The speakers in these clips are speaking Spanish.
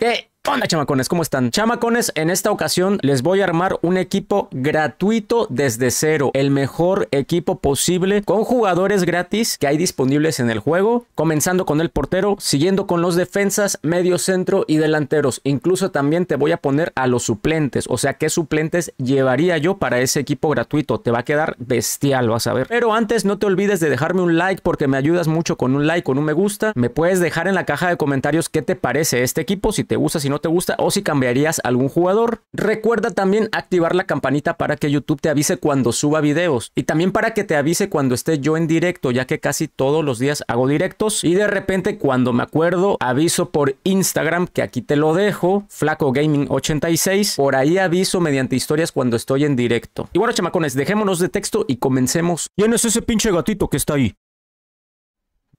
で、¡Hola, chamacones? ¿Cómo están? Chamacones, en esta ocasión les voy a armar un equipo gratuito desde cero, el mejor equipo posible con jugadores gratis que hay disponibles en el juego, comenzando con el portero, siguiendo con los defensas, medio centro y delanteros. Incluso también te voy a poner a los suplentes, o sea, qué suplentes llevaría yo para ese equipo gratuito. Te va a quedar bestial, vas a ver. Pero antes no te olvides de dejarme un like porque me ayudas mucho con un like, con un me gusta. Me puedes dejar en la caja de comentarios qué te parece este equipo, si te gusta, si si no te gusta o si cambiarías algún jugador. Recuerda también activar la campanita para que YouTube te avise cuando suba videos y también para que te avise cuando esté yo en directo, ya que casi todos los días hago directos y de repente cuando me acuerdo aviso por Instagram, que aquí te lo dejo, Flaco Gaming 86, por ahí aviso mediante historias cuando estoy en directo. Y bueno, chamacones, dejémonos de texto y comencemos. no es ese pinche gatito que está ahí?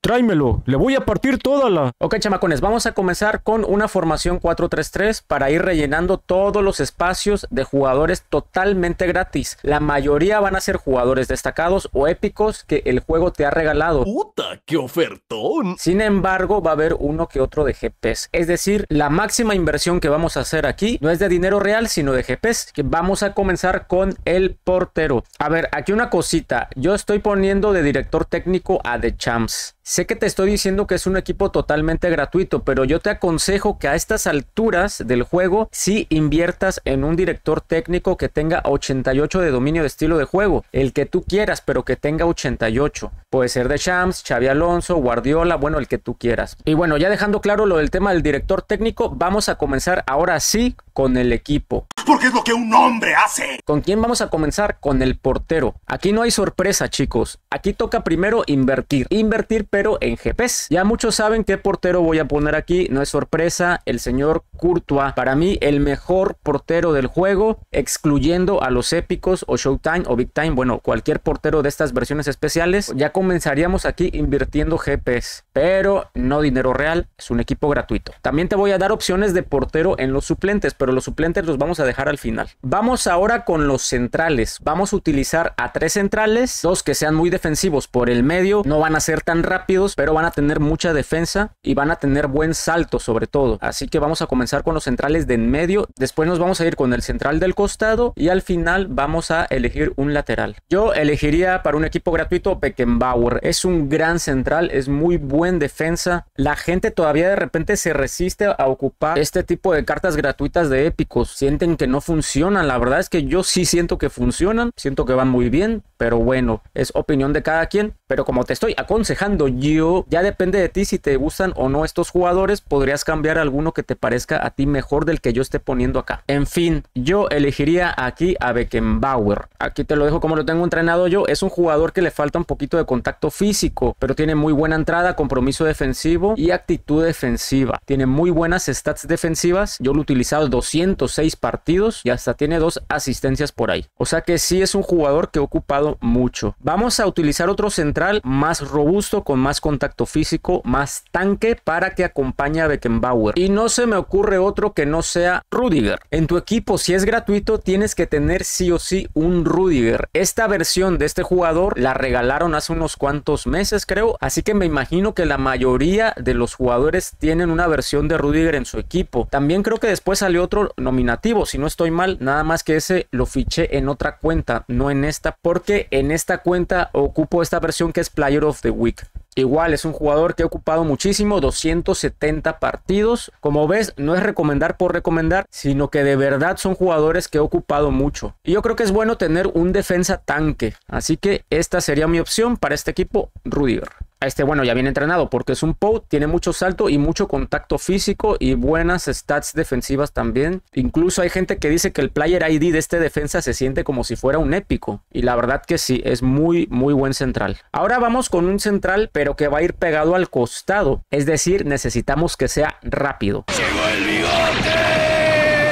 tráemelo, le voy a partir toda la. Ok, chamacones, vamos a comenzar con una formación 4-3-3 para ir rellenando todos los espacios de jugadores totalmente gratis. La mayoría van a ser jugadores destacados o épicos que el juego te ha regalado. ¡Puta, qué ofertón! Sin embargo, va a haber uno que otro de GPs. Es decir, la máxima inversión que vamos a hacer aquí no es de dinero real, sino de GPs. Que vamos a comenzar con el portero. A ver, aquí una cosita. Yo estoy poniendo de director técnico a The Champs. Sé que te estoy diciendo que es un equipo totalmente gratuito, pero yo te aconsejo que a estas alturas del juego sí inviertas en un director técnico que tenga 88 de dominio de estilo de juego, el que tú quieras, pero que tenga 88. Puede ser de Shams, Xavi Alonso, Guardiola, bueno, el que tú quieras. Y bueno, ya dejando claro lo del tema del director técnico, vamos a comenzar ahora sí con el equipo. Porque es lo que un hombre hace. ¿Con quién vamos a comenzar? Con el portero. Aquí no hay sorpresa, chicos. Aquí toca primero invertir. Invertir, pero en GPs. Ya muchos saben qué portero voy a poner aquí, no es sorpresa, el señor Courtois. Para mí, el mejor portero del juego, excluyendo a los épicos o Showtime o Big Time, bueno, cualquier portero de estas versiones especiales. Ya comenzaríamos aquí invirtiendo GPs, pero no dinero real, es un equipo gratuito. También te voy a dar opciones de portero en los suplentes, pero los suplentes los vamos a dejar al final. Vamos ahora con los centrales. Vamos a utilizar a tres centrales, dos que sean muy defensivos por el medio, no van a ser tan rápidos pero van a tener mucha defensa y van a tener buen salto sobre todo. Así que vamos a comenzar con los centrales de en medio, después nos vamos a ir con el central del costado y al final vamos a elegir un lateral. Yo elegiría para un equipo gratuito Beckenbauer, es un gran central, es muy buen defensa. La gente todavía de repente se resiste a ocupar este tipo de cartas gratuitas de épicos, sienten que no funcionan, la verdad es que yo sí siento que funcionan, siento que van muy bien, pero bueno, es opinión de cada quien. Pero como te estoy aconsejando yo, ya depende de ti si te gustan o no estos jugadores, podrías cambiar alguno que te parezca a ti mejor del que yo esté poniendo acá. En fin, yo elegiría aquí a Beckenbauer. Aquí te lo dejo como lo tengo entrenado yo. Es un jugador que le falta un poquito de contacto físico, pero tiene muy buena entrada, compromiso defensivo y actitud defensiva. Tiene muy buenas stats defensivas. Yo lo he utilizado 206 partidos y hasta tiene dos asistencias por ahí. O sea que sí es un jugador que he ocupado mucho. Vamos a utilizar otro central más robusto, con más contacto físico, más tanque para que acompañe a Beckenbauer. Y no se me ocurre otro que no sea Rudiger. En tu equipo, si es gratuito, tienes que tener sí o sí un Rudiger. Esta versión de este jugador la regalaron hace unos cuantos meses, creo. Así que me imagino que la mayoría de los jugadores tienen una versión de Rudiger en su equipo. También creo que después salió otro nominativo, si no estoy mal, nada más que ese lo fiché en otra cuenta, no en esta, porque en esta cuenta ocupo esta versión que es Player of the Week. Igual es un jugador que ha ocupado muchísimo, 270 partidos. Como ves, no es recomendar por recomendar, sino que de verdad son jugadores que ha ocupado mucho. Y yo creo que es bueno tener un defensa tanque. Así que esta sería mi opción para este equipo, Rudiger este, bueno, ya bien entrenado porque es un POW, tiene mucho salto y mucho contacto físico y buenas stats defensivas también. Incluso hay gente que dice que el player ID de este defensa se siente como si fuera un épico. Y la verdad que sí, es muy, muy buen central. Ahora vamos con un central, pero que va a ir pegado al costado. Es decir, necesitamos que sea rápido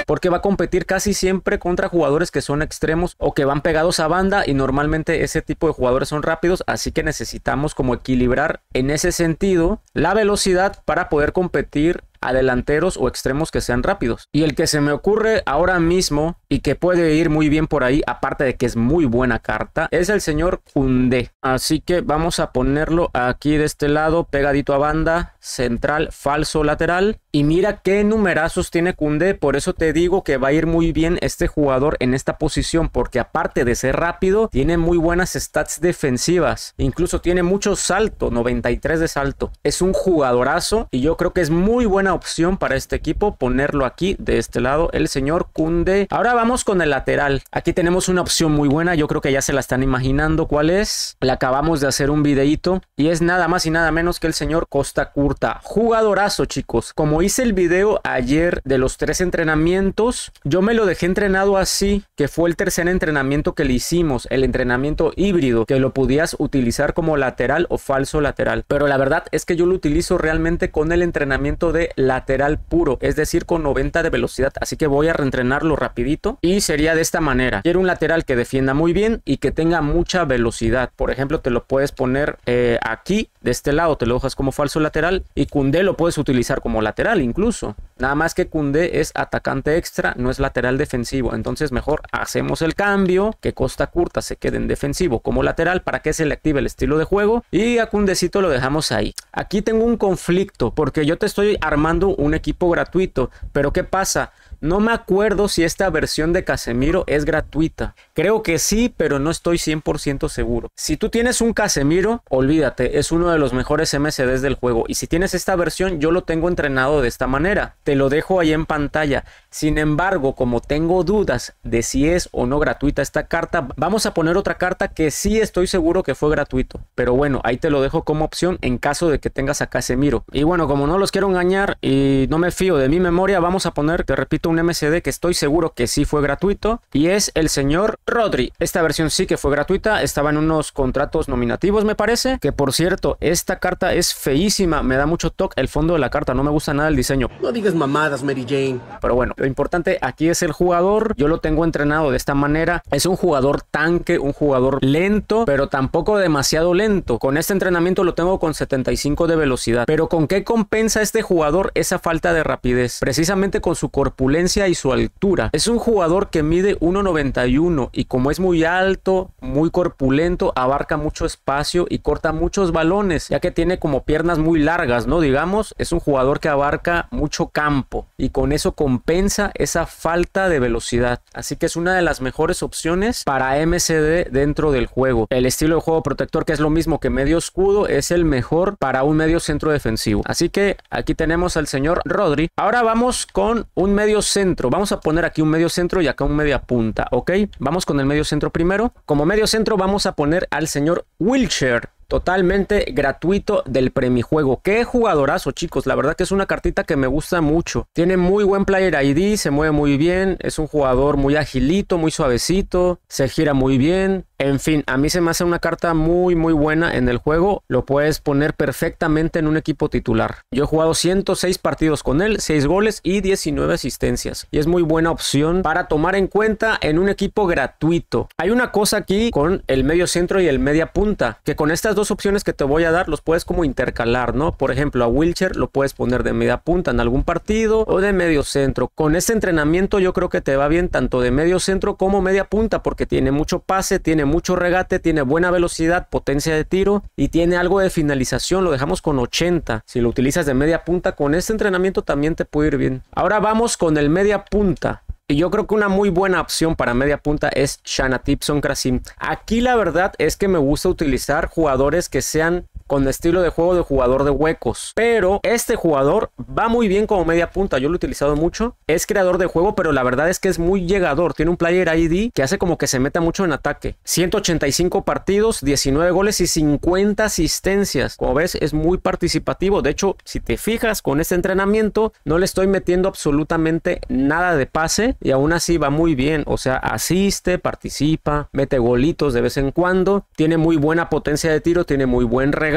porque va a competir casi siempre contra jugadores que son extremos o que van pegados a banda y normalmente ese tipo de jugadores son rápidos, así que necesitamos como equilibrar en ese sentido la velocidad para poder competir a delanteros o extremos que sean rápidos. Y el que se me ocurre ahora mismo y que puede ir muy bien por ahí, aparte de que es muy buena carta, es el señor Kunde. Así que vamos a ponerlo aquí de este lado, pegadito a banda central, falso lateral. Y mira qué numerazos tiene Kunde. Por eso te digo que va a ir muy bien este jugador en esta posición. Porque aparte de ser rápido, tiene muy buenas stats defensivas. Incluso tiene mucho salto, 93 de salto. Es un jugadorazo y yo creo que es muy buena opción para este equipo ponerlo aquí de este lado, el señor Kunde. Ahora vamos con el lateral. Aquí tenemos una opción muy buena. Yo creo que ya se la están imaginando cuál es. Le acabamos de hacer un videito, y es nada más y nada menos que el señor Costa Curta jugadorazo chicos. Como hice el video ayer de los tres entrenamientos, yo me lo dejé entrenado así, que fue el tercer entrenamiento que le hicimos, el entrenamiento híbrido, que lo podías utilizar como lateral o falso lateral. Pero la verdad es que yo lo utilizo realmente con el entrenamiento de lateral puro, es decir, con 90 de velocidad. Así que voy a reentrenarlo rapidito y sería de esta manera. Quiero un lateral que defienda muy bien y que tenga mucha velocidad. Por ejemplo, te lo puedes poner eh, aquí, de este lado, te lo dejas como falso lateral y Kunde lo puedes utilizar como lateral incluso. Nada más que Cundé es atacante extra, no es lateral defensivo. Entonces mejor hacemos el cambio, que Costa Curta se quede en defensivo como lateral para que se le active el estilo de juego. Y a Cundecito lo dejamos ahí. Aquí tengo un conflicto porque yo te estoy armando un equipo gratuito. Pero ¿qué pasa? No me acuerdo si esta versión de Casemiro es gratuita. Creo que sí, pero no estoy 100% seguro. Si tú tienes un Casemiro, olvídate, es uno de los mejores MCDs del juego. Y si tienes esta versión, yo lo tengo entrenado de esta manera. Te lo dejo ahí en pantalla. Sin embargo, como tengo dudas de si es o no gratuita esta carta, vamos a poner otra carta que sí estoy seguro que fue gratuito. Pero bueno, ahí te lo dejo como opción en caso de que tengas a Casemiro. Y bueno, como no los quiero engañar y no me fío de mi memoria, vamos a poner, te repito, un MCD que estoy seguro que sí fue gratuito, y es el señor Rodri. Esta versión sí que fue gratuita, estaba en unos contratos nominativos, me parece, que por cierto, esta carta es feísima, me da mucho toque el fondo de la carta, no me gusta nada el diseño. No digas mamadas, Mary Jane. Pero bueno, lo importante aquí es el jugador, yo lo tengo entrenado de esta manera, es un jugador tanque, un jugador lento, pero tampoco demasiado lento. Con este entrenamiento lo tengo con 75 de velocidad, pero ¿con qué compensa este jugador esa falta de rapidez? Precisamente con su corpulencia y su altura. Es un jugador que mide 1.91 y como es muy alto, muy corpulento, abarca mucho espacio y corta muchos balones, ya que tiene como piernas muy largas, ¿no? Digamos, es un jugador que abarca mucho campo y con eso compensa esa falta de velocidad. Así que es una de las mejores opciones para MCD dentro del juego. El estilo de juego protector, que es lo mismo que medio escudo, es el mejor para un medio centro defensivo. Así que aquí tenemos al señor Rodri. Ahora vamos con un medio centro. Vamos a poner aquí un medio centro y acá un media punta, ¿ok? Vamos con el medio centro primero. Como medio centro vamos a poner al señor Wilcher totalmente gratuito del premijuego. Qué jugadorazo, chicos. La verdad que es una cartita que me gusta mucho. Tiene muy buen player ID, se mueve muy bien. Es un jugador muy agilito, muy suavecito. Se gira muy bien. En fin, a mí se me hace una carta muy muy buena en el juego. Lo puedes poner perfectamente en un equipo titular. Yo he jugado 106 partidos con él, 6 goles y 19 asistencias. Y es muy buena opción para tomar en cuenta en un equipo gratuito. Hay una cosa aquí con el medio centro y el media punta, que con estas dos opciones que te voy a dar los puedes como intercalar, ¿no? Por ejemplo, a Wilcher lo puedes poner de media punta en algún partido o de medio centro. Con este entrenamiento yo creo que te va bien tanto de medio centro como media punta porque tiene mucho pase, tiene mucho regate, tiene buena velocidad, potencia de tiro y tiene algo de finalización. Lo dejamos con 80. Si lo utilizas de media punta, con este entrenamiento también te puede ir bien. Ahora vamos con el media punta. Y yo creo que una muy buena opción para media punta es Shana Tipson Krasim. Aquí la verdad es que me gusta utilizar jugadores que sean con estilo de juego de jugador de huecos. Pero este jugador va muy bien como media punta, yo lo he utilizado mucho. Es creador de juego, pero la verdad es que es muy llegador. Tiene un player ID que hace como que se meta mucho en ataque. 185 partidos, 19 goles y 50 asistencias. Como ves, es muy participativo. De hecho, si te fijas con este entrenamiento, no le estoy metiendo absolutamente nada de pase y aún así va muy bien. O sea, asiste, participa, mete golitos de vez en cuando. Tiene muy buena potencia de tiro, tiene muy buen regalo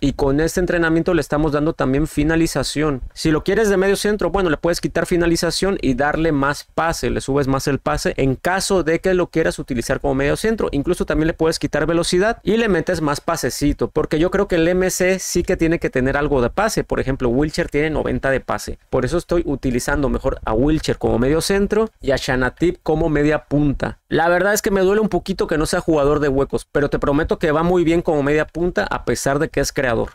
y con este entrenamiento le estamos dando también finalización. Si lo quieres de medio centro, bueno, le puedes quitar finalización y darle más pase, le subes más el pase en caso de que lo quieras utilizar como medio centro. Incluso también le puedes quitar velocidad y le metes más pasecito, porque yo creo que el MC sí que tiene que tener algo de pase. Por ejemplo, Wilcher tiene 90 de pase. Por eso estoy utilizando mejor a Wilcher como medio centro y a Shanatip como media punta. La verdad es que me duele un poquito que no sea jugador de huecos, pero te prometo que va muy bien como media punta a pesar de que es creador.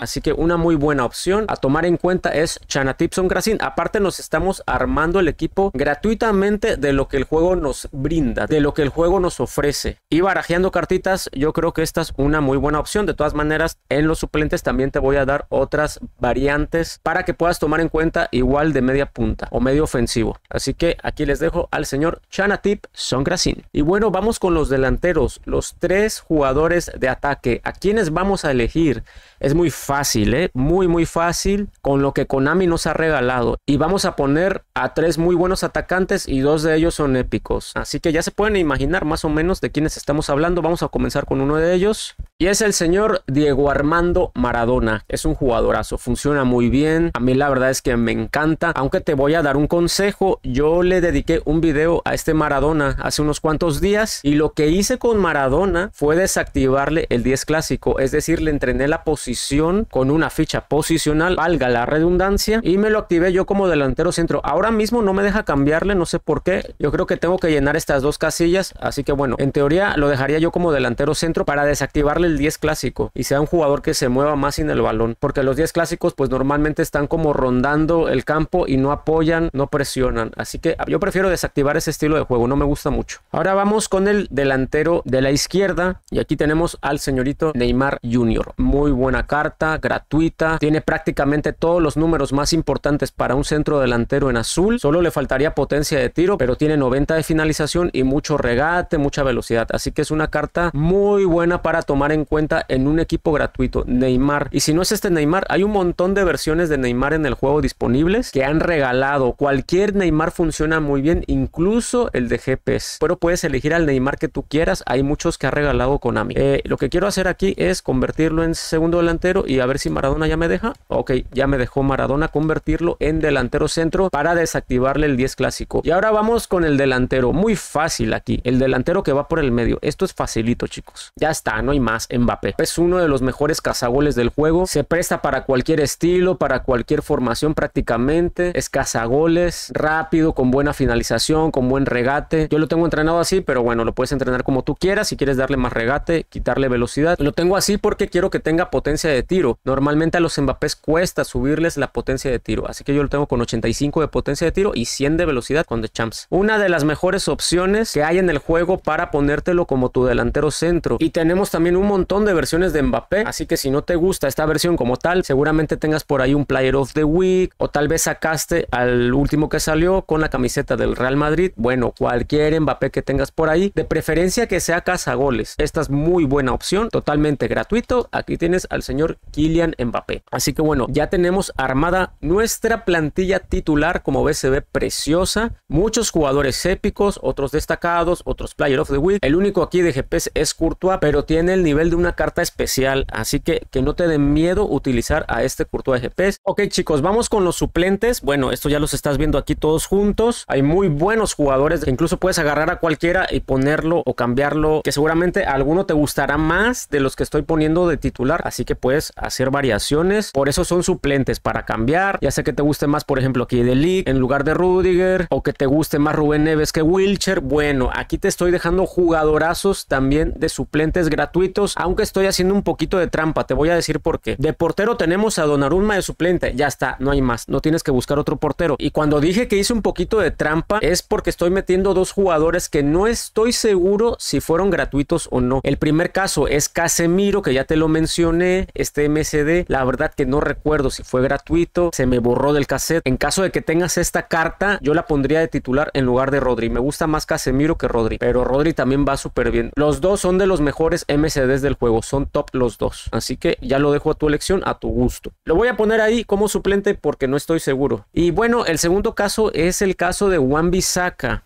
Así que una muy buena opción a tomar en cuenta es Chana Tipson Aparte nos estamos armando el equipo gratuitamente de lo que el juego nos brinda, de lo que el juego nos ofrece. Y barajeando cartitas, yo creo que esta es una muy buena opción. De todas maneras, en los suplentes también te voy a dar otras variantes para que puedas tomar en cuenta igual de media punta o medio ofensivo. Así que aquí les dejo al señor Chana Tip son Krasin. Y bueno, vamos con los delanteros, los tres jugadores de ataque. ¿A quienes vamos a elegir? Es muy fácil, ¿eh? Muy, muy fácil con lo que Konami nos ha regalado. Y vamos a poner a tres muy buenos atacantes y dos de ellos son épicos. Así que ya se pueden imaginar más o menos de quienes estamos hablando. Vamos a comenzar con uno de ellos. Y es el señor Diego Armando Maradona. Es un jugadorazo, funciona muy bien. A mí la verdad es que me encanta. Aunque te voy a dar un consejo, yo le dediqué un video a este Maradona hace unos cuantos días. Y lo que hice con Maradona fue desactivarle el 10 clásico. Es decir, le entrené la posición posición con una ficha posicional, valga la redundancia, y me lo activé yo como delantero centro. Ahora mismo no me deja cambiarle, no sé por qué. Yo creo que tengo que llenar estas dos casillas, así que bueno, en teoría lo dejaría yo como delantero centro para desactivarle el 10 clásico y sea un jugador que se mueva más sin el balón, porque los 10 clásicos pues normalmente están como rondando el campo y no apoyan, no presionan. Así que yo prefiero desactivar ese estilo de juego, no me gusta mucho. Ahora vamos con el delantero de la izquierda y aquí tenemos al señorito Neymar Jr. Muy buena carta gratuita, tiene prácticamente todos los números más importantes para un centro delantero en azul, solo le faltaría potencia de tiro, pero tiene 90 de finalización y mucho regate, mucha velocidad, así que es una carta muy buena para tomar en cuenta en un equipo gratuito, Neymar. Y si no es este Neymar, hay un montón de versiones de Neymar en el juego disponibles que han regalado. Cualquier Neymar funciona muy bien, incluso el de GPS. Pero puedes elegir al Neymar que tú quieras. Hay muchos que ha regalado Konami. Eh, lo que quiero hacer aquí es convertirlo en segundo delantero y a ver si Maradona ya me deja. Ok, ya me dejó Maradona convertirlo en delantero centro para desactivarle el 10 clásico. Y ahora vamos con el delantero. Muy fácil aquí. El delantero que va por el medio. Esto es facilito, chicos. Ya está, no hay más. Mbappé. Es uno de los mejores cazagoles del juego. Se presta para cualquier estilo, para cualquier formación prácticamente. Es cazagoles, rápido, con buena finalización, con buen regate. Yo lo tengo entrenado así, pero bueno, lo puedes entrenar como tú quieras. Si quieres darle más regate, quitarle velocidad. Lo tengo así porque quiero que tenga potencia de tiro. Normalmente a los Mbappés cuesta subirles la potencia de tiro, así que yo lo tengo con 85 de potencia de tiro y 100 de velocidad con The Champs. Una de las mejores opciones que hay en el juego para ponértelo como tu delantero centro. Y tenemos también un montón de versiones de Mbappé, así que si no te gusta esta versión como tal, seguramente tengas por ahí un Player of the Week o tal vez sacaste al último que salió con la camiseta del Real Madrid. Bueno, cualquier Mbappé que tengas por ahí, de preferencia que sea casa goles Esta es muy buena opción, totalmente gratuito. Aquí tienes al señor Kylian Mbappé. Así que bueno, ya tenemos armada nuestra plantilla titular, como ves se ve preciosa, muchos jugadores épicos, otros destacados, otros player of the week. El único aquí de GPS es Courtois, pero tiene el nivel de una carta especial, así que que no te den miedo utilizar a este Courtois de GPS. Ok chicos, vamos con los suplentes. Bueno, esto ya los estás viendo aquí todos juntos. Hay muy buenos jugadores incluso puedes agarrar a cualquiera y ponerlo o cambiarlo, que seguramente alguno te gustará más de los que estoy poniendo de titular, así que puedes hacer variaciones. Por eso son suplentes para cambiar. Ya sé que te guste más, por ejemplo, aquí de en lugar de Rudiger o que te guste más Rubén Neves que Wilcher. Bueno, aquí te estoy dejando jugadorazos también de suplentes gratuitos, aunque estoy haciendo un poquito de trampa. Te voy a decir por qué. De portero tenemos a Donnarumma de suplente. Ya está, no hay más. No tienes que buscar otro portero. Y cuando dije que hice un poquito de trampa es porque estoy metiendo dos jugadores que no estoy seguro si fueron gratuitos o no. El primer caso es Casemiro, que ya te lo mencioné este MSD. La verdad que no recuerdo si fue gratuito, se me borró del cassette. En caso de que tengas esta carta, yo la pondría de titular en lugar de Rodri. Me gusta más Casemiro que Rodri, pero Rodri también va súper bien. Los dos son de los mejores MCDs del juego, son top los dos. Así que ya lo dejo a tu elección, a tu gusto. Lo voy a poner ahí como suplente porque no estoy seguro. Y bueno, el segundo caso es el caso de Juan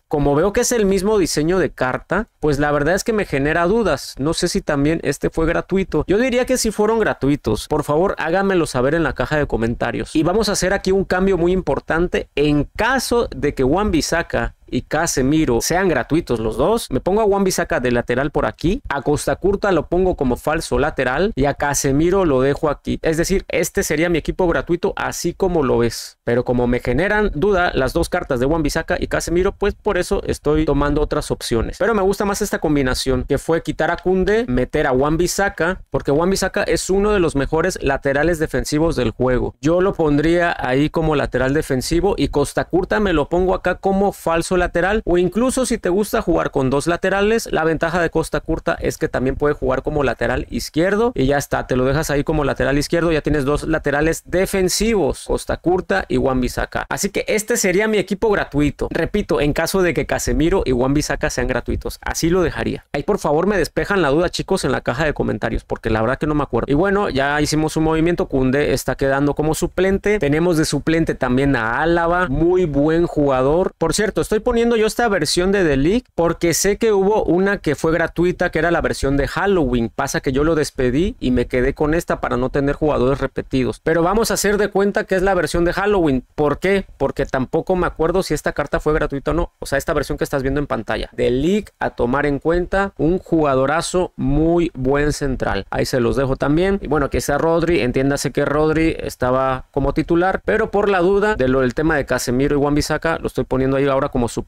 Como veo que es el mismo diseño de carta, pues la verdad es que me genera dudas. No sé si también este fue gratuito. Yo diría que si fueron gratuitos gratuitos, por favor háganmelo saber en la caja de comentarios. Y vamos a hacer aquí un cambio muy importante en caso de que Juan Bisaca y Casemiro sean gratuitos los dos. Me pongo a Juan Bisaca de lateral por aquí, a Costa Curta lo pongo como falso lateral y a Casemiro lo dejo aquí. Es decir, este sería mi equipo gratuito así como lo es Pero como me generan duda las dos cartas de Juan Bisaca y Casemiro, pues por eso estoy tomando otras opciones. Pero me gusta más esta combinación que fue quitar a Kunde, meter a Juan Bisaca, porque Juan es uno de los mejores laterales defensivos del juego. Yo lo pondría ahí como lateral defensivo y Costa Curta me lo pongo acá como falso lateral o incluso si te gusta jugar con dos laterales, la ventaja de Costa Curta es que también puede jugar como lateral izquierdo y ya está, te lo dejas ahí como lateral izquierdo, ya tienes dos laterales defensivos, Costa Curta y Juan Bisaca. Así que este sería mi equipo gratuito. Repito, en caso de que Casemiro y Juan Bisaca sean gratuitos, así lo dejaría. Ahí por favor me despejan la duda chicos en la caja de comentarios porque la verdad que no me acuerdo. Y bueno, ya hicimos un movimiento, Kunde está quedando como suplente, tenemos de suplente también a Álava, muy buen jugador. Por cierto, estoy poniendo yo esta versión de The League porque sé que hubo una que fue gratuita, que era la versión de Halloween. Pasa que yo lo despedí y me quedé con esta para no tener jugadores repetidos. Pero vamos a hacer de cuenta que es la versión de Halloween. ¿Por qué? Porque tampoco me acuerdo si esta carta fue gratuita o no. O sea, esta versión que estás viendo en pantalla. The League a tomar en cuenta. Un jugadorazo muy buen central. Ahí se los dejo también. Y bueno, aquí está Rodri. Entiéndase que Rodri estaba como titular. Pero por la duda de lo del tema de Casemiro y Wan lo estoy poniendo ahí ahora como su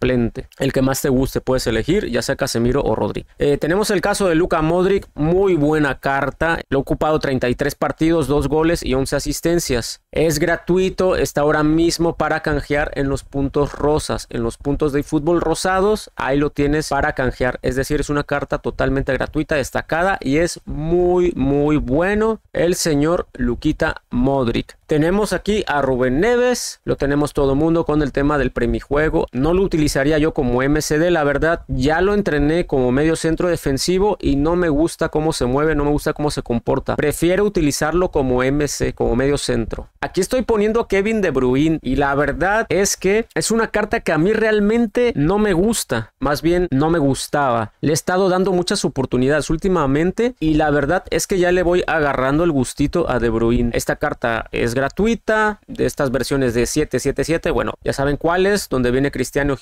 el que más te guste puedes elegir, ya sea Casemiro o Rodri. Eh, tenemos el caso de Luka Modric, muy buena carta. Lo ha ocupado 33 partidos, 2 goles y 11 asistencias. Es gratuito, está ahora mismo para canjear en los puntos rosas. En los puntos de fútbol rosados, ahí lo tienes para canjear. Es decir, es una carta totalmente gratuita, destacada y es muy, muy bueno el señor Luquita Modric. Tenemos aquí a Rubén Neves, lo tenemos todo mundo con el tema del premijuego. No lo utilizamos utilizaría yo como MCD. La verdad, ya lo entrené como medio centro defensivo y no me gusta cómo se mueve, no me gusta cómo se comporta. Prefiero utilizarlo como MC, como medio centro. Aquí estoy poniendo a Kevin De Bruyne y la verdad es que es una carta que a mí realmente no me gusta. Más bien, no me gustaba. Le he estado dando muchas oportunidades últimamente y la verdad es que ya le voy agarrando el gustito a De Bruyne. Esta carta es gratuita, de estas versiones de 777, bueno, ya saben cuáles, donde viene Cristiano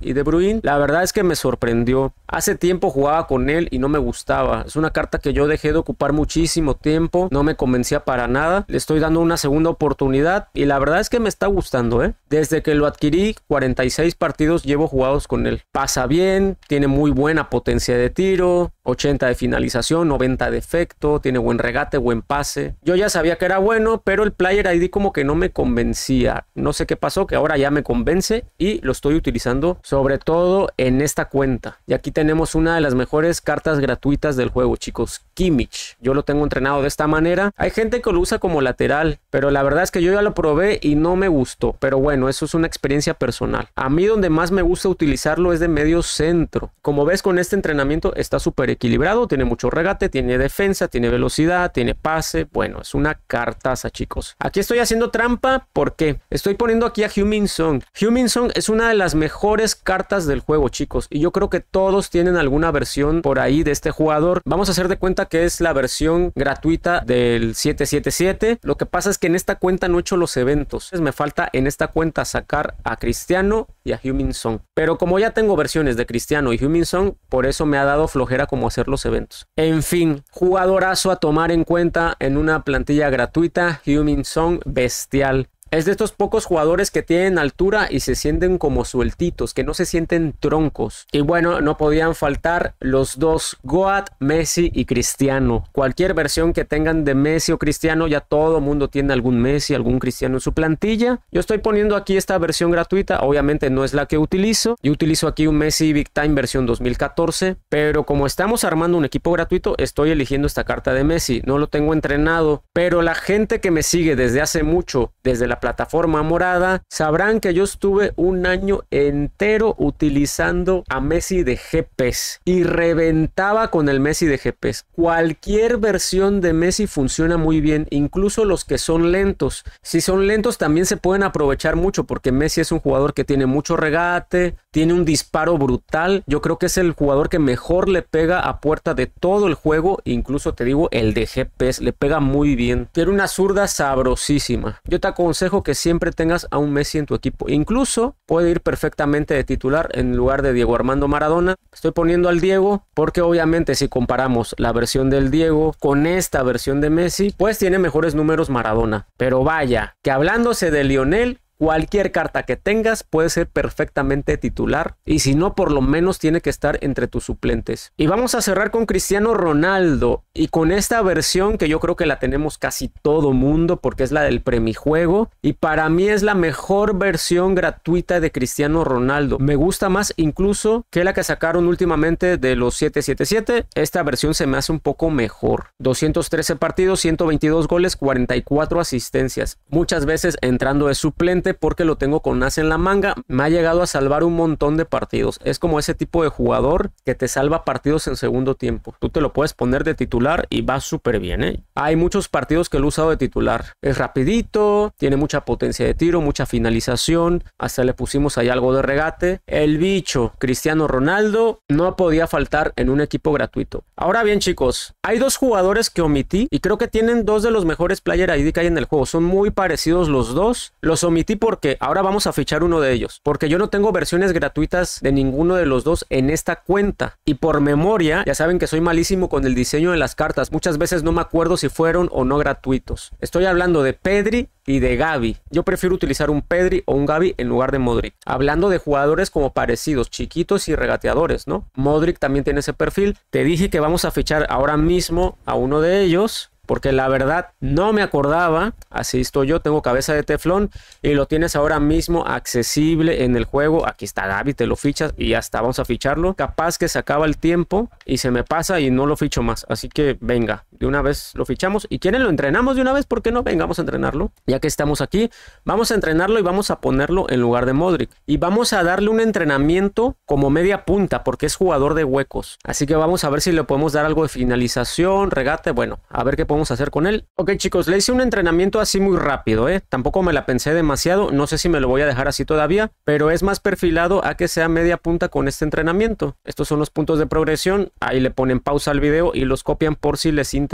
y De bruin La verdad es que me sorprendió. Hace tiempo jugaba con él y no me gustaba. Es una carta que yo dejé de ocupar muchísimo tiempo, no me convencía para nada. Le estoy dando una segunda oportunidad y la verdad es que me está gustando, ¿eh? Desde que lo adquirí, 46 partidos llevo jugados con él. Pasa bien, tiene muy buena potencia de tiro, 80 de finalización, 90 de efecto, tiene buen regate, buen pase. Yo ya sabía que era bueno, pero el Player ID como que no me convencía. No sé qué pasó, que ahora ya me convence y lo estoy utilizando sobre todo en esta cuenta. Y aquí tenemos una de las mejores cartas gratuitas del juego, chicos. Kimmich. Yo lo tengo entrenado de esta manera. Hay gente que lo usa como lateral, pero la verdad es que yo ya lo probé y no me gustó. Pero bueno, eso es una experiencia personal. A mí donde más me gusta utilizarlo es de medio centro. Como ves con este entrenamiento está súper equilibrado, tiene mucho regate, tiene defensa, tiene velocidad, tiene pase. Bueno, es una cartaza, chicos. Aquí estoy haciendo trampa, porque Estoy poniendo aquí a Humin Song. Humin Song es una de las mejores cartas del juego, chicos. Y yo creo que todos tienen alguna versión por ahí de este jugador. Vamos a hacer de cuenta que es la versión gratuita del 777. Lo que pasa es que en esta cuenta no he hecho los eventos. me falta en esta cuenta sacar a Cristiano y a Human Song. Pero como ya tengo versiones de Cristiano y Human Song, por eso me ha dado flojera como hacer los eventos. En fin, jugadorazo a tomar en cuenta en una plantilla gratuita, Human Song bestial. Es de estos pocos jugadores que tienen altura y se sienten como sueltitos, que no se sienten troncos. Y bueno, no podían faltar los dos, Goat, Messi y Cristiano. Cualquier versión que tengan de Messi o Cristiano, ya todo mundo tiene algún Messi, algún Cristiano en su plantilla. Yo estoy poniendo aquí esta versión gratuita, obviamente no es la que utilizo. Yo utilizo aquí un Messi Big Time versión 2014, pero como estamos armando un equipo gratuito, estoy eligiendo esta carta de Messi. No lo tengo entrenado, pero la gente que me sigue desde hace mucho, desde la plataforma morada, sabrán que yo estuve un año entero utilizando a Messi de GPS y reventaba con el Messi de GPS. Cualquier versión de Messi funciona muy bien, incluso los que son lentos. Si son lentos también se pueden aprovechar mucho porque Messi es un jugador que tiene mucho regate, tiene un disparo brutal. Yo creo que es el jugador que mejor le pega a puerta de todo el juego, incluso te digo el de GPS, le pega muy bien. Tiene una zurda sabrosísima. Yo te aconsejo que siempre tengas a un Messi en tu equipo. Incluso puede ir perfectamente de titular en lugar de Diego Armando Maradona. Estoy poniendo al Diego porque obviamente si comparamos la versión del Diego con esta versión de Messi, pues tiene mejores números Maradona. Pero vaya, que hablándose de Lionel, Cualquier carta que tengas puede ser perfectamente titular y si no, por lo menos tiene que estar entre tus suplentes. Y vamos a cerrar con Cristiano Ronaldo y con esta versión que yo creo que la tenemos casi todo mundo porque es la del premijuego y para mí es la mejor versión gratuita de Cristiano Ronaldo. Me gusta más incluso que la que sacaron últimamente de los 777. Esta versión se me hace un poco mejor. 213 partidos, 122 goles, 44 asistencias. Muchas veces entrando de suplente porque lo tengo con Nace en la manga. Me ha llegado a salvar un montón de partidos. Es como ese tipo de jugador que te salva partidos en segundo tiempo. Tú te lo puedes poner de titular y va súper bien. ¿eh? Hay muchos partidos que lo he usado de titular. Es rapidito, tiene mucha potencia de tiro, mucha finalización. Hasta le pusimos ahí algo de regate. El bicho, Cristiano Ronaldo, no podía faltar en un equipo gratuito. Ahora bien, chicos, hay dos jugadores que omití y creo que tienen dos de los mejores player ID que hay en el juego. Son muy parecidos los dos. Los omití porque ahora vamos a fichar uno de ellos. Porque yo no tengo versiones gratuitas de ninguno de los dos en esta cuenta. Y por memoria, ya saben que soy malísimo con el diseño de las cartas. Muchas veces no me acuerdo si fueron o no gratuitos. Estoy hablando de Pedri y de Gaby. Yo prefiero utilizar un Pedri o un Gaby en lugar de Modric. Hablando de jugadores como parecidos, chiquitos y regateadores, ¿no? Modric también tiene ese perfil. Te dije que vamos a fichar ahora mismo a uno de ellos porque la verdad no me acordaba, así estoy yo, tengo cabeza de teflón y lo tienes ahora mismo accesible en el juego, aquí está Gaby, te lo fichas y hasta vamos a ficharlo, capaz que se acaba el tiempo y se me pasa y no lo ficho más, así que venga, de una vez lo fichamos. Y quieren, lo entrenamos de una vez, ¿por qué no? Vengamos a entrenarlo. Ya que estamos aquí, vamos a entrenarlo y vamos a ponerlo en lugar de Modric. Y vamos a darle un entrenamiento como media punta, porque es jugador de huecos. Así que vamos a ver si le podemos dar algo de finalización, regate, bueno, a ver qué podemos hacer con él. Ok, chicos, le hice un entrenamiento así muy rápido, ¿eh? Tampoco me la pensé demasiado, no sé si me lo voy a dejar así todavía, pero es más perfilado a que sea media punta con este entrenamiento. Estos son los puntos de progresión, ahí le ponen pausa al video y los copian por si les interesa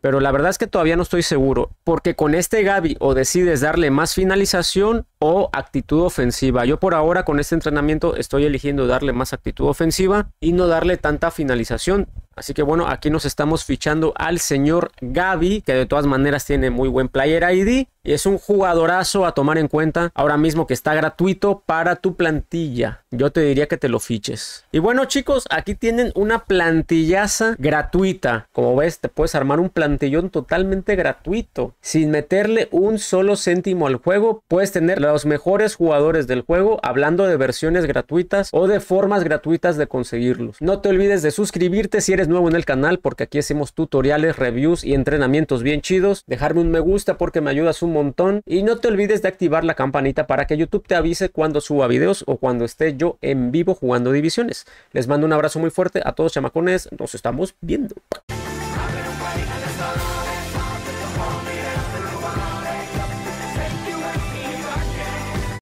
pero la verdad es que todavía no estoy seguro, porque con este Gaby o decides darle más finalización o actitud ofensiva. Yo por ahora con este entrenamiento estoy eligiendo darle más actitud ofensiva y no darle tanta finalización. Así que bueno, aquí nos estamos fichando al señor Gaby, que de todas maneras tiene muy buen player ID. Y es un jugadorazo a tomar en cuenta ahora mismo que está gratuito para tu plantilla. Yo te diría que te lo fiches. Y bueno chicos, aquí tienen una plantillaza gratuita. Como ves, te puedes armar un plantillón totalmente gratuito. Sin meterle un solo céntimo al juego, puedes tener los mejores jugadores del juego hablando de versiones gratuitas o de formas gratuitas de conseguirlos. No te olvides de suscribirte si eres nuevo en el canal porque aquí hacemos tutoriales, reviews y entrenamientos bien chidos. Dejarme un me gusta porque me ayudas un montón. Y no te olvides de activar la campanita para que YouTube te avise cuando suba videos o cuando esté yo en vivo jugando divisiones. Les mando un abrazo muy fuerte a todos chamacones. Nos estamos viendo.